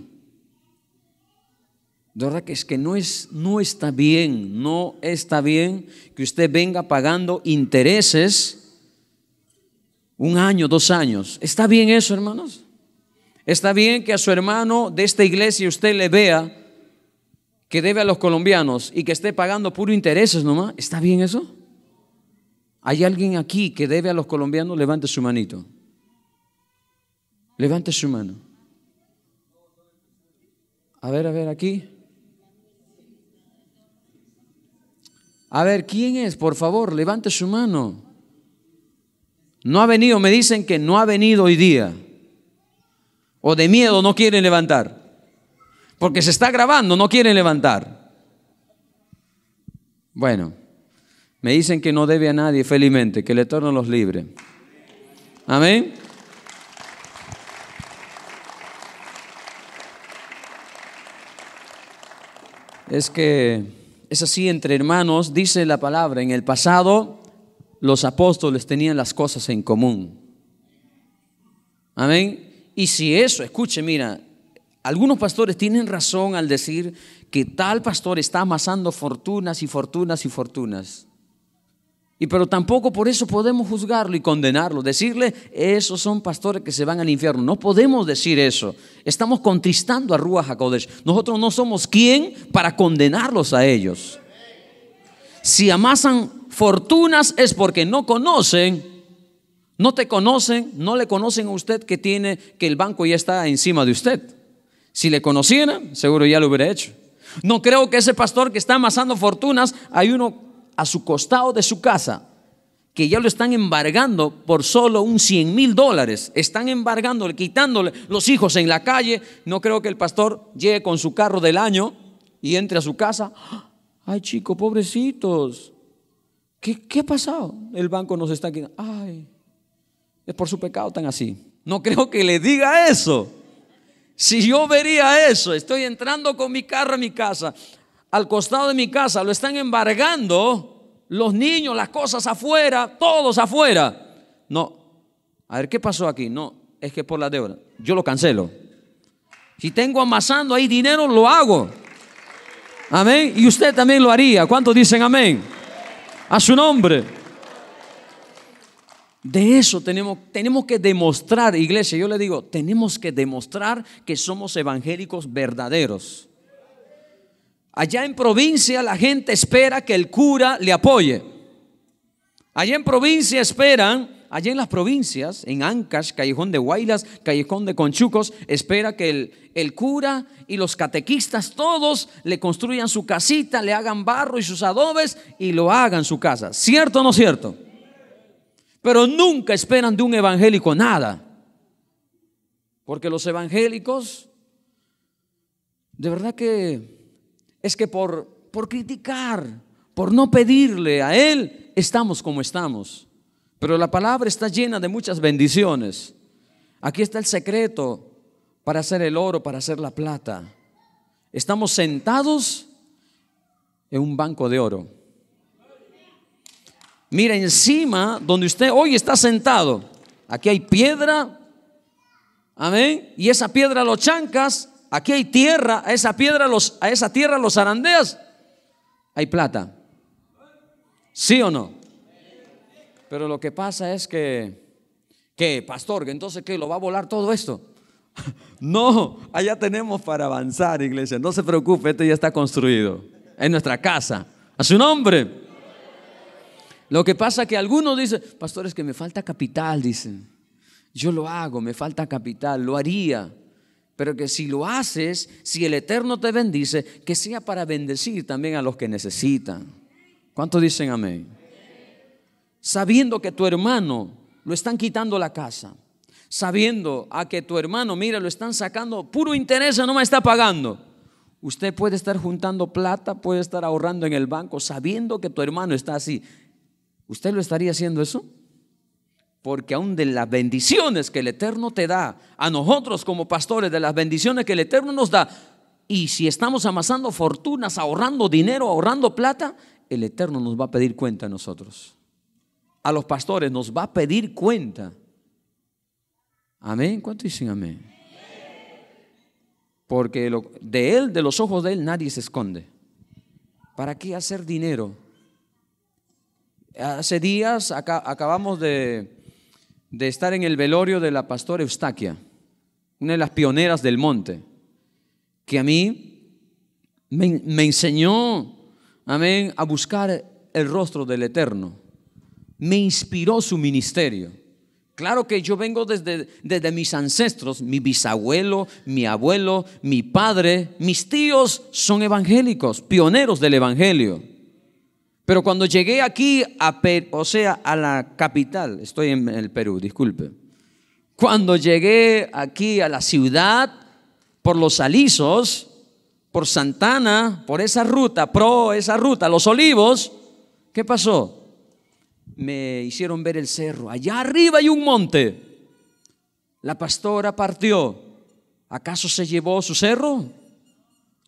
De verdad que es que no, es, no está bien, no está bien que usted venga pagando intereses un año, dos años. ¿Está bien eso, hermanos? Está bien que a su hermano de esta iglesia usted le vea que debe a los colombianos y que esté pagando puro intereses nomás. ¿Está bien eso? ¿Hay alguien aquí que debe a los colombianos? Levante su manito. Levante su mano. A ver, a ver, aquí. A ver, ¿quién es? Por favor, levante su mano. No ha venido, me dicen que no ha venido hoy día o de miedo no quieren levantar. Porque se está grabando, no quieren levantar. Bueno, me dicen que no debe a nadie, felizmente, que le Eterno los libres Amén. Es que es así entre hermanos, dice la palabra, en el pasado los apóstoles tenían las cosas en común. Amén. Y si eso, escuche, mira, algunos pastores tienen razón al decir que tal pastor está amasando fortunas y fortunas y fortunas. Y pero tampoco por eso podemos juzgarlo y condenarlo, decirle, esos son pastores que se van al infierno. No podemos decir eso. Estamos contristando a Rúa HaKodesh. Nosotros no somos quien para condenarlos a ellos. Si amasan fortunas es porque no conocen no te conocen, no le conocen a usted que tiene que el banco ya está encima de usted. Si le conocieran, seguro ya lo hubiera hecho. No creo que ese pastor que está amasando fortunas, hay uno a su costado de su casa que ya lo están embargando por solo un 100 mil dólares. Están embargándole, quitándole los hijos en la calle. No creo que el pastor llegue con su carro del año y entre a su casa. ¡Ah! Ay, chico, pobrecitos. ¿Qué, qué ha pasado? El banco nos está quitando. Ay es por su pecado tan así. No creo que le diga eso. Si yo vería eso, estoy entrando con mi carro a mi casa, al costado de mi casa, lo están embargando los niños, las cosas afuera, todos afuera. No, a ver, ¿qué pasó aquí? No, es que por la deuda, yo lo cancelo. Si tengo amasando ahí dinero, lo hago. Amén. Y usted también lo haría. ¿Cuántos dicen amén? A su nombre. De eso tenemos, tenemos que demostrar, iglesia, yo le digo, tenemos que demostrar que somos evangélicos verdaderos. Allá en provincia la gente espera que el cura le apoye. Allá en provincia esperan, allá en las provincias, en Ancash, Callejón de Guaylas, Callejón de Conchucos, espera que el, el cura y los catequistas todos le construyan su casita, le hagan barro y sus adobes y lo hagan su casa. ¿Cierto o no cierto? pero nunca esperan de un evangélico nada. Porque los evangélicos, de verdad que es que por, por criticar, por no pedirle a Él, estamos como estamos. Pero la palabra está llena de muchas bendiciones. Aquí está el secreto para hacer el oro, para hacer la plata. Estamos sentados en un banco de oro. Mira, encima donde usted hoy está sentado, aquí hay piedra, amén, y esa piedra los chancas, aquí hay tierra, a esa piedra los, a esa tierra los arandeas, hay plata. ¿Sí o no? Pero lo que pasa es que, que pastor, entonces que lo va a volar todo esto. No, allá tenemos para avanzar, iglesia. No se preocupe, esto ya está construido en nuestra casa. A su nombre. Lo que pasa que algunos dicen, pastores, que me falta capital, dicen. Yo lo hago, me falta capital, lo haría. Pero que si lo haces, si el Eterno te bendice, que sea para bendecir también a los que necesitan. ¿Cuántos dicen amén? Sabiendo que tu hermano lo están quitando la casa, sabiendo a que tu hermano, mira, lo están sacando, puro interés no me está pagando. Usted puede estar juntando plata, puede estar ahorrando en el banco, sabiendo que tu hermano está así. ¿Usted lo estaría haciendo eso? Porque aún de las bendiciones que el Eterno te da, a nosotros como pastores, de las bendiciones que el Eterno nos da, y si estamos amasando fortunas, ahorrando dinero, ahorrando plata, el Eterno nos va a pedir cuenta a nosotros. A los pastores nos va a pedir cuenta. Amén. ¿Cuánto dicen amén? Porque de Él, de los ojos de Él, nadie se esconde. ¿Para qué hacer dinero? Hace días acabamos de, estar en el velorio de la pastora Eustaquia, una de las pioneras del monte, que a mí me, enseñó, amén, a buscar el rostro del Eterno. Me inspiró su ministerio. Claro que yo vengo desde, mis ancestros, mi bisabuelo, mi abuelo, mi padre, mis tíos son evangélicos, pioneros del Evangelio. Pero cuando llegué aquí, a o sea, a la capital, estoy en el Perú, disculpe. Cuando llegué aquí a la ciudad, por los alisos, por Santana, por esa ruta, pro esa ruta, los olivos, ¿qué pasó? Me hicieron ver el cerro. Allá arriba hay un monte. La pastora partió. ¿Acaso se llevó su cerro?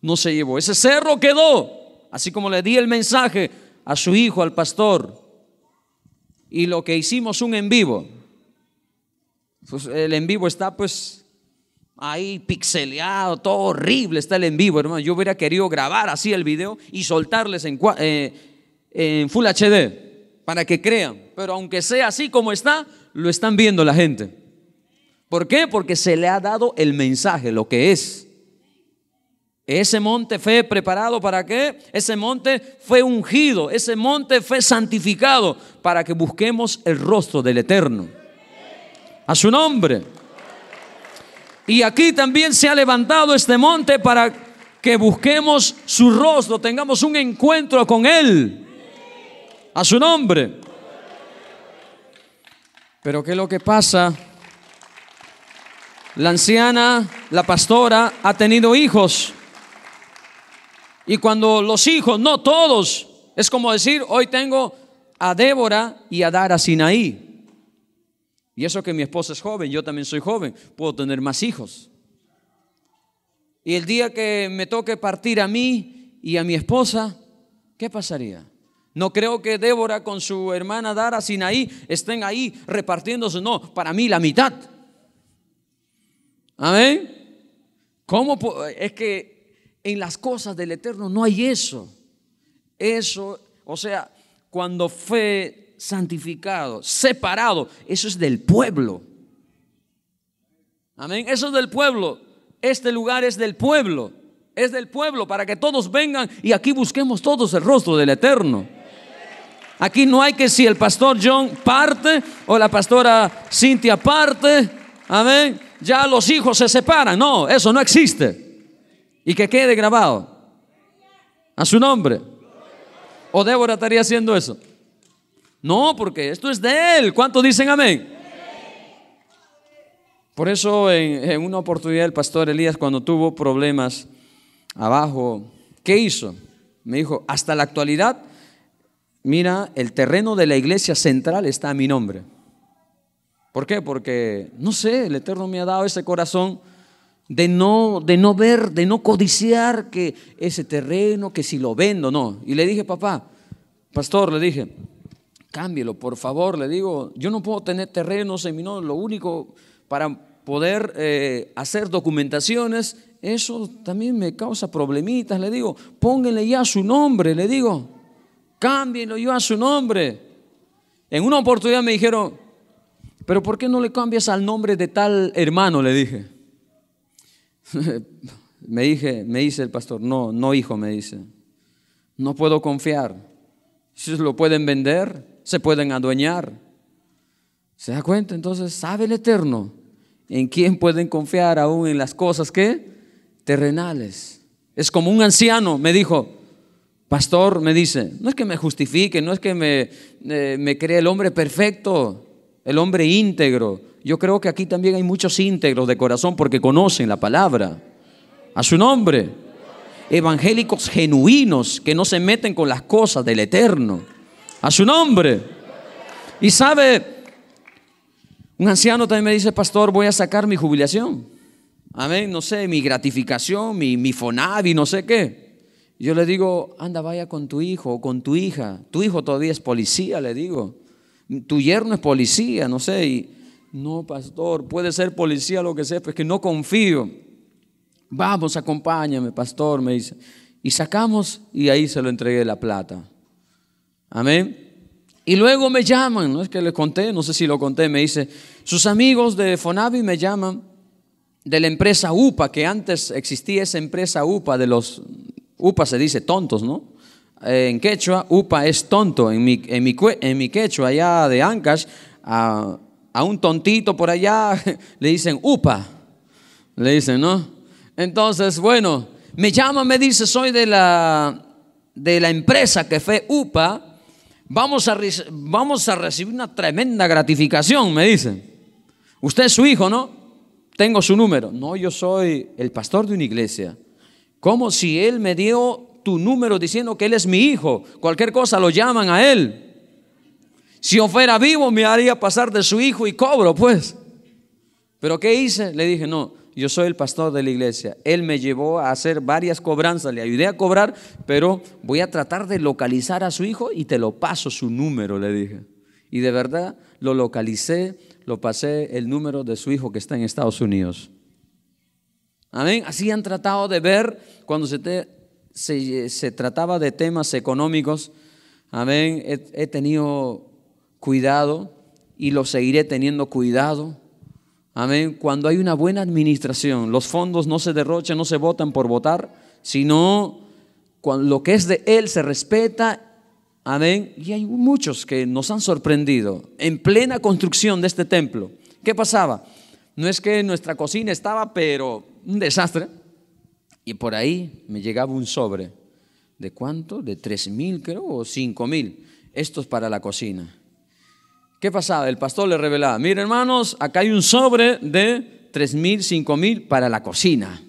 No se llevó. Ese cerro quedó. Así como le di el mensaje, a su hijo, al pastor, y lo que hicimos un en vivo. Pues, el en vivo está pues ahí pixeleado, todo horrible está el en vivo, hermano. Yo hubiera querido grabar así el video y soltarles en, eh, en Full HD para que crean. Pero aunque sea así como está, lo están viendo la gente. ¿Por qué? Porque se le ha dado el mensaje, lo que es. Ese monte fue preparado para qué? Ese monte fue ungido, ese monte fue santificado para que busquemos el rostro del Eterno. A su nombre. Y aquí también se ha levantado este monte para que busquemos su rostro, tengamos un encuentro con Él. A su nombre. Pero ¿qué es lo que pasa? La anciana, la pastora, ha tenido hijos. Y cuando los hijos, no todos, es como decir, hoy tengo a Débora y a Dara Sinaí. Y eso que mi esposa es joven, yo también soy joven, puedo tener más hijos. Y el día que me toque partir a mí y a mi esposa, ¿qué pasaría? No creo que Débora con su hermana Dara Sinaí estén ahí repartiéndose, no, para mí la mitad. Amén. ¿Cómo es que en las cosas del Eterno no hay eso. Eso, o sea, cuando fue santificado, separado, eso es del pueblo. Amén, eso es del pueblo. Este lugar es del pueblo. Es del pueblo para que todos vengan y aquí busquemos todos el rostro del Eterno. Aquí no hay que si el pastor John parte o la pastora Cynthia parte, amén, ya los hijos se separan. No, eso no existe. Y que quede grabado. A su nombre. ¿O Débora estaría haciendo eso? No, porque esto es de Él. ¿Cuántos dicen amén? Por eso en, en, una oportunidad el pastor Elías cuando tuvo problemas abajo, ¿qué hizo? Me dijo, hasta la actualidad, mira, el terreno de la iglesia central está a mi nombre. ¿Por qué? Porque, no sé, el Eterno me ha dado ese corazón de no, de no ver, de no codiciar que ese terreno, que si lo vendo, no. Y le dije, papá, pastor, le dije, cámbielo, por favor, le digo, yo no puedo tener terrenos en mi nombre, lo único para poder eh, hacer documentaciones, eso también me causa problemitas, le digo, pónganle ya su nombre, le digo, cámbienlo yo a su nombre. En una oportunidad me dijeron, pero ¿por qué no le cambias al nombre de tal hermano? Le dije. me, dije, me dice el pastor, no, no hijo, me dice, no puedo confiar. Si lo pueden vender, se pueden adueñar. ¿Se da cuenta? Entonces, sabe el Eterno en quién pueden confiar aún en las cosas que terrenales. Es como un anciano, me dijo, pastor, me dice, no es que me justifique, no es que me, eh, me cree el hombre perfecto, el hombre íntegro, yo creo que aquí también hay muchos íntegros de corazón porque conocen la palabra. A su nombre. Evangélicos genuinos que no se meten con las cosas del eterno. A su nombre. Y sabe, un anciano también me dice, pastor, voy a sacar mi jubilación. Amén, no sé, mi gratificación, mi, mi FONAVI, no sé qué. Yo le digo, anda, vaya con tu hijo o con tu hija. Tu hijo todavía es policía, le digo. Tu yerno es policía, no sé. Y, no, pastor, puede ser policía, lo que sea, pero es que no confío. Vamos, acompáñame, pastor, me dice. Y sacamos y ahí se lo entregué la plata. Amén. Y luego me llaman, no es que les conté, no sé si lo conté, me dice, sus amigos de Fonavi me llaman de la empresa UPA, que antes existía esa empresa UPA de los, UPA se dice tontos, ¿no? Eh, en quechua, UPA es tonto, en mi, en mi, quechua allá de Ancash, a... Ah, a un tontito por allá le dicen, upa, le dicen, ¿no? Entonces, bueno, me llama, me dice, soy de la, de la empresa que fue upa, vamos a, vamos a recibir una tremenda gratificación, me dicen. Usted es su hijo, ¿no? Tengo su número. No, yo soy el pastor de una iglesia. Como si él me dio tu número diciendo que él es mi hijo. Cualquier cosa lo llaman a él. Si yo fuera vivo me haría pasar de su hijo y cobro, pues. Pero ¿qué hice? Le dije, no, yo soy el pastor de la iglesia. Él me llevó a hacer varias cobranzas, le ayudé a cobrar, pero voy a tratar de localizar a su hijo y te lo paso su número, le dije. Y de verdad lo localicé, lo pasé el número de su hijo que está en Estados Unidos. Amén. Así han tratado de ver cuando se, se, trataba de temas económicos. Amén. he tenido cuidado y lo seguiré teniendo cuidado. Amén. Cuando hay una buena administración, los fondos no se derrochan, no se votan por votar, sino cuando lo que es de Él se respeta. Amén. Y hay muchos que nos han sorprendido en plena construcción de este templo. ¿Qué pasaba? No es que nuestra cocina estaba, pero un desastre. Y por ahí me llegaba un sobre. ¿De cuánto? De tres mil, creo, o cinco mil. Esto es para la cocina. ¿Qué pasaba? El pastor le revelaba, mire hermanos, acá hay un sobre de mil, cinco mil para la cocina.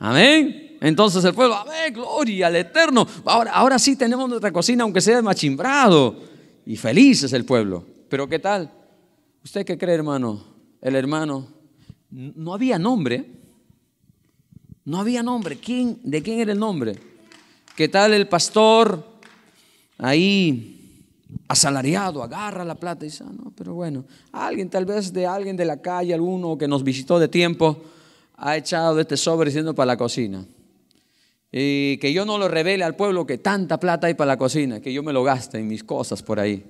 Amén. Entonces el pueblo, amén, gloria al Eterno. Ahora, ahora sí tenemos nuestra cocina, aunque sea machimbrado. Y feliz es el pueblo. Pero ¿qué tal? ¿Usted qué cree, hermano? El hermano, no había nombre. No había nombre. ¿Quién, ¿De quién era el nombre? ¿Qué tal el pastor ahí asalariado agarra la plata y dice, ah, no, pero bueno, alguien tal vez de alguien de la calle, alguno que nos visitó de tiempo, ha echado este sobre diciendo para la cocina. Y que yo no lo revele al pueblo que tanta plata hay para la cocina, que yo me lo gaste en mis cosas por ahí.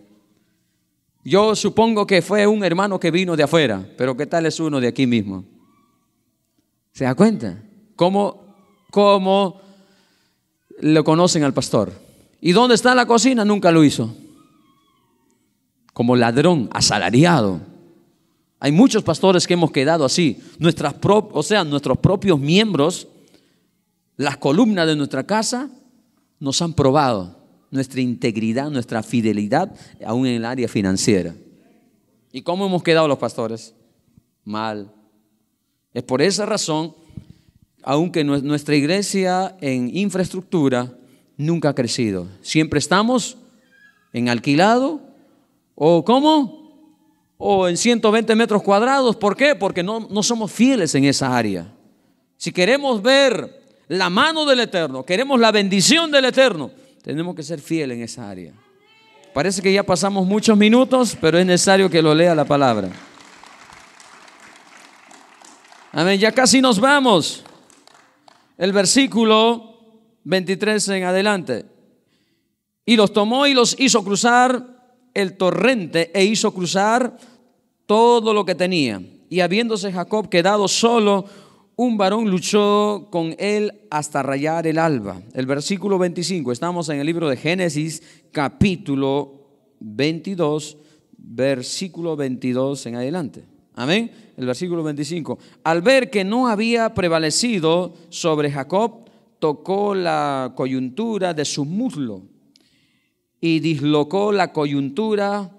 Yo supongo que fue un hermano que vino de afuera, pero ¿qué tal es uno de aquí mismo? ¿Se da cuenta? ¿Cómo, cómo lo conocen al pastor? ¿Y dónde está la cocina? Nunca lo hizo como ladrón asalariado. Hay muchos pastores que hemos quedado así. o sea, nuestros propios miembros, las columnas de nuestra casa, nos han probado nuestra integridad, nuestra fidelidad, aún en el área financiera. ¿Y cómo hemos quedado los pastores? Mal. Es por esa razón, aunque nuestra iglesia en infraestructura nunca ha crecido, siempre estamos en alquilado ¿O cómo? O en 120 metros cuadrados. ¿Por qué? Porque no, no somos fieles en esa área. Si queremos ver la mano del Eterno, queremos la bendición del Eterno, tenemos que ser fieles en esa área. Parece que ya pasamos muchos minutos, pero es necesario que lo lea la palabra. Amén, ya casi nos vamos. El versículo 23 en adelante. Y los tomó y los hizo cruzar el torrente e hizo cruzar todo lo que tenía. Y habiéndose Jacob quedado solo, un varón luchó con él hasta rayar el alba. El versículo 25, estamos en el libro de Génesis, capítulo 22, versículo 22 en adelante. Amén. El versículo 25. Al ver que no había prevalecido sobre Jacob, tocó la coyuntura de su muslo y dislocó la coyuntura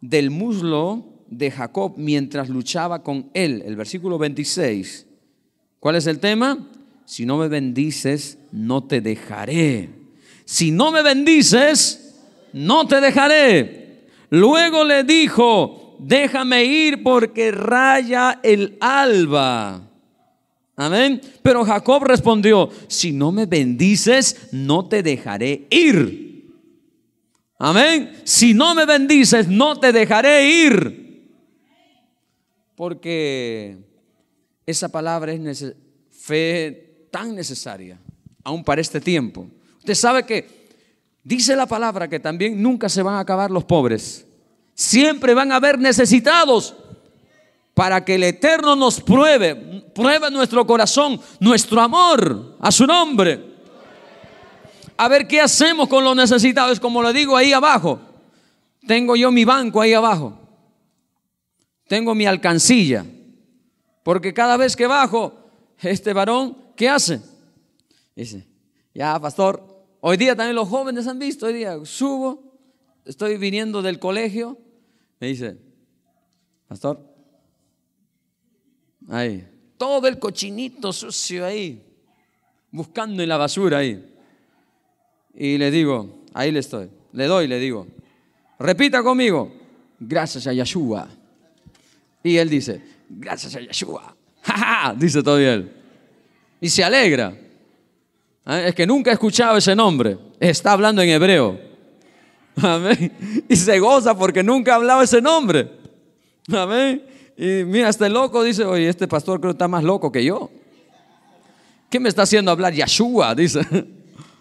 del muslo de Jacob mientras luchaba con él. El versículo 26. ¿Cuál es el tema? Si no me bendices, no te dejaré. Si no me bendices, no te dejaré. Luego le dijo, déjame ir porque raya el alba. Amén. Pero Jacob respondió, si no me bendices, no te dejaré ir. Amén. Si no me bendices, no te dejaré ir. Porque esa palabra es fe tan necesaria, aún para este tiempo. Usted sabe que dice la palabra que también nunca se van a acabar los pobres. Siempre van a haber necesitados para que el Eterno nos pruebe, pruebe nuestro corazón, nuestro amor a su nombre a ver qué hacemos con los necesitados. Como lo digo ahí abajo, tengo yo mi banco ahí abajo, tengo mi alcancilla, porque cada vez que bajo, este varón, ¿qué hace? Dice, ya, pastor, hoy día también los jóvenes han visto, hoy día subo, estoy viniendo del colegio, me dice, pastor, ahí, todo el cochinito sucio ahí, buscando en la basura ahí y le digo, ahí le estoy, le doy, le digo, repita conmigo, gracias a Yeshua. Y él dice, gracias a Yeshua. Dice todo él. Y se alegra. Ah, es que nunca ha escuchado ese nombre. Está hablando en hebreo. Amén. Y se goza porque nunca ha hablado ese nombre. Amén. Y mira, este loco dice, oye, este pastor creo que está más loco que yo. ¿Qué me está haciendo hablar Yeshua? Dice.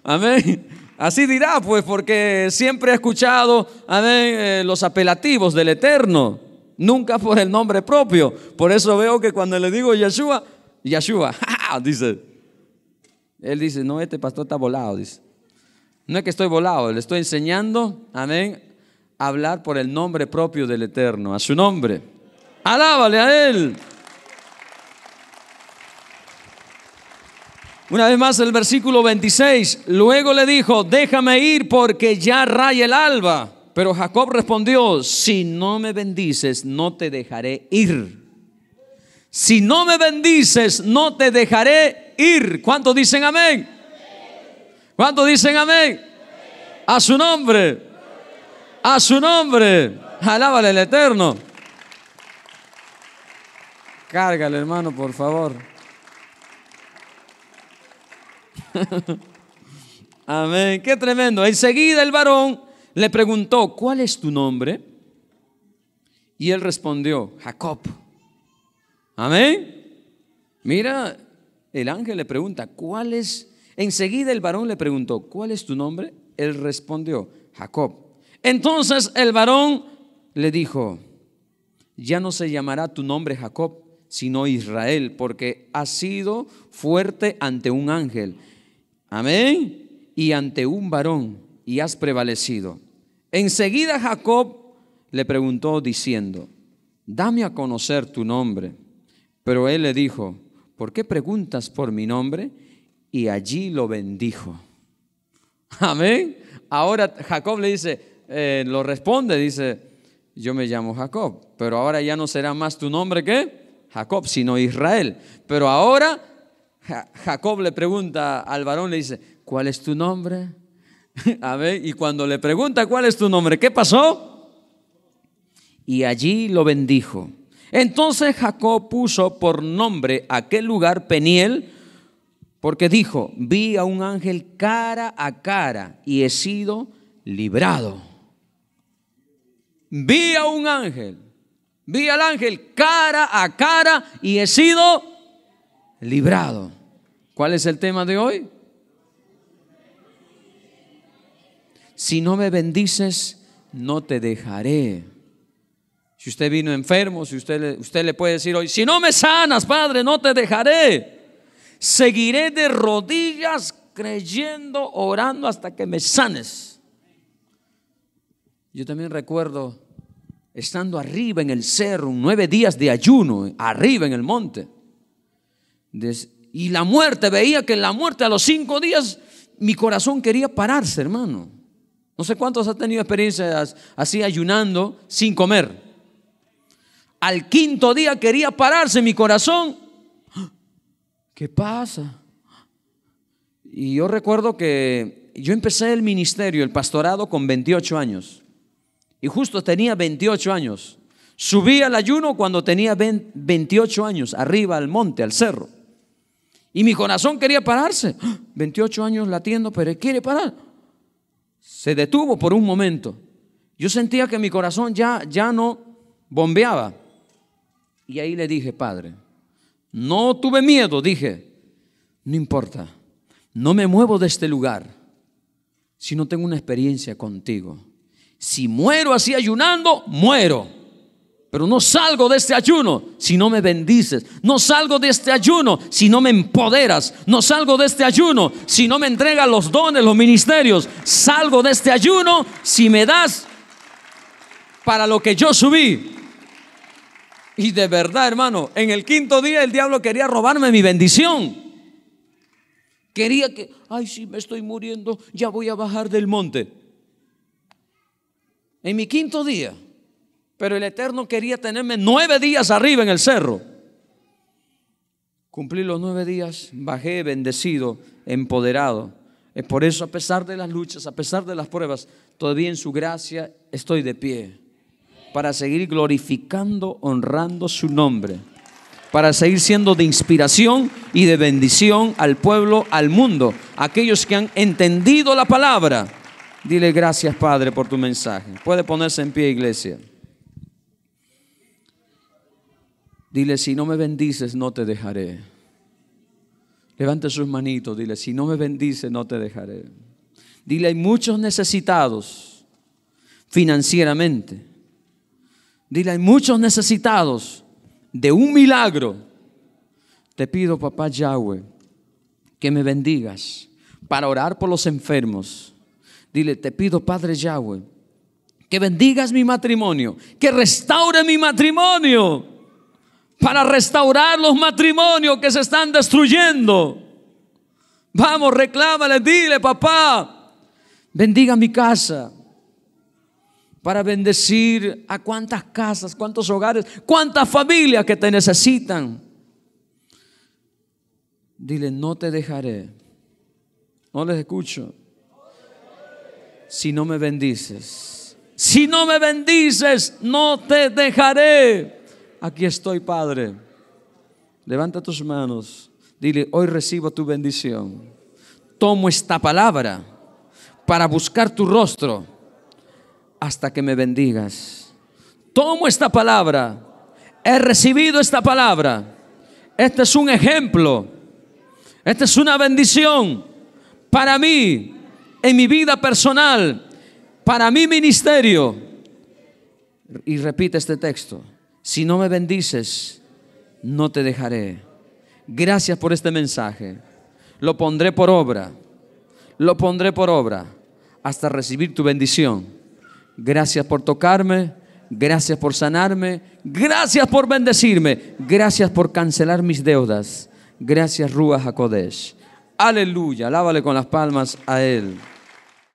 Amén. Así dirá, pues, porque siempre he escuchado amén, eh, los apelativos del Eterno, nunca por el nombre propio. Por eso veo que cuando le digo Yeshua, Yeshua, dice. Él dice, no, este pastor está volado, dice. No es que estoy volado, le estoy enseñando, amén, a hablar por el nombre propio del Eterno, a su nombre. Alábale a él. Una vez más el versículo 26, luego le dijo, déjame ir porque ya raya el alba. Pero Jacob respondió, si no me bendices, no te dejaré ir. Si no me bendices, no te dejaré ir. ¿Cuántos dicen amén? ¿Cuántos dicen amén? A su nombre. A su nombre. Alábale el Eterno. Cárgale, hermano, por favor. Amén, qué tremendo. Enseguida el varón le preguntó, ¿cuál es tu nombre? Y él respondió, Jacob. Amén. Mira, el ángel le pregunta, ¿cuál es? Enseguida el varón le preguntó, ¿cuál es tu nombre? Él respondió, Jacob. Entonces el varón le dijo, ya no se llamará tu nombre Jacob, sino Israel, porque has sido fuerte ante un ángel Amén. Y ante un varón, y has prevalecido. Enseguida Jacob le preguntó diciendo, dame a conocer tu nombre. Pero él le dijo, ¿por qué preguntas por mi nombre? Y allí lo bendijo. Amén. Ahora Jacob le dice, eh, lo responde, dice, yo me llamo Jacob, pero ahora ya no será más tu nombre que Jacob, sino Israel. Pero ahora Jacob le pregunta al varón, le dice, ¿cuál es tu nombre? A y cuando le pregunta cuál es tu nombre, ¿qué pasó? Y allí lo bendijo. Entonces Jacob puso por nombre aquel lugar Peniel, porque dijo, vi a un ángel cara a cara y he sido librado. Vi a un ángel, vi al ángel cara a cara y he sido librado librado. ¿Cuál es el tema de hoy? Si no me bendices, no te dejaré. Si usted vino enfermo, si usted usted le puede decir hoy, si no me sanas, Padre, no te dejaré. Seguiré de rodillas creyendo, orando hasta que me sanes. Yo también recuerdo estando arriba en el cerro, nueve días de ayuno, arriba en el monte. Y la muerte, veía que en la muerte a los cinco días mi corazón quería pararse, hermano. No sé cuántos han tenido experiencias así ayunando sin comer. Al quinto día quería pararse mi corazón. ¿Qué pasa? Y yo recuerdo que yo empecé el ministerio, el pastorado, con 28 años. Y justo tenía 28 años. Subí al ayuno cuando tenía 28 años, arriba al monte, al cerro. Y mi corazón quería pararse. 28 años latiendo, pero quiere parar. Se detuvo por un momento. Yo sentía que mi corazón ya, ya no bombeaba. Y ahí le dije, Padre, no tuve miedo, dije, no importa, no me muevo de este lugar si no tengo una experiencia contigo. Si muero así ayunando, muero. Pero no salgo de este ayuno si no me bendices. No salgo de este ayuno si no me empoderas. No salgo de este ayuno si no me entregas los dones, los ministerios. Salgo de este ayuno si me das para lo que yo subí. Y de verdad, hermano, en el quinto día el diablo quería robarme mi bendición. Quería que, ay, si me estoy muriendo, ya voy a bajar del monte. En mi quinto día. Pero el Eterno quería tenerme nueve días arriba en el cerro. Cumplí los nueve días, bajé bendecido, empoderado. Es por eso, a pesar de las luchas, a pesar de las pruebas, todavía en su gracia estoy de pie. Para seguir glorificando, honrando su nombre. Para seguir siendo de inspiración y de bendición al pueblo, al mundo. Aquellos que han entendido la palabra. Dile gracias, Padre, por tu mensaje. Puede ponerse en pie, iglesia. Dile, si no me bendices, no te dejaré. Levante sus manitos, dile, si no me bendices, no te dejaré. Dile, hay muchos necesitados financieramente. Dile, hay muchos necesitados de un milagro. Te pido, papá Yahweh, que me bendigas para orar por los enfermos. Dile, te pido, Padre Yahweh, que bendigas mi matrimonio, que restaure mi matrimonio para restaurar los matrimonios que se están destruyendo. Vamos, reclámale, dile, papá, bendiga mi casa para bendecir a cuántas casas, cuántos hogares, cuántas familias que te necesitan. Dile, no te dejaré. No les escucho. Si no me bendices. Si no me bendices, no te dejaré. Aquí estoy, Padre. Levanta tus manos. Dile, hoy recibo tu bendición. Tomo esta palabra para buscar tu rostro hasta que me bendigas. Tomo esta palabra. He recibido esta palabra. Este es un ejemplo. Esta es una bendición para mí, en mi vida personal, para mi ministerio. Y repite este texto. Si no me bendices, no te dejaré. Gracias por este mensaje. Lo pondré por obra. Lo pondré por obra hasta recibir tu bendición. Gracias por tocarme. Gracias por sanarme. Gracias por bendecirme. Gracias por cancelar mis deudas. Gracias, Rúa Jacodesh. Aleluya. Lávale con las palmas a Él.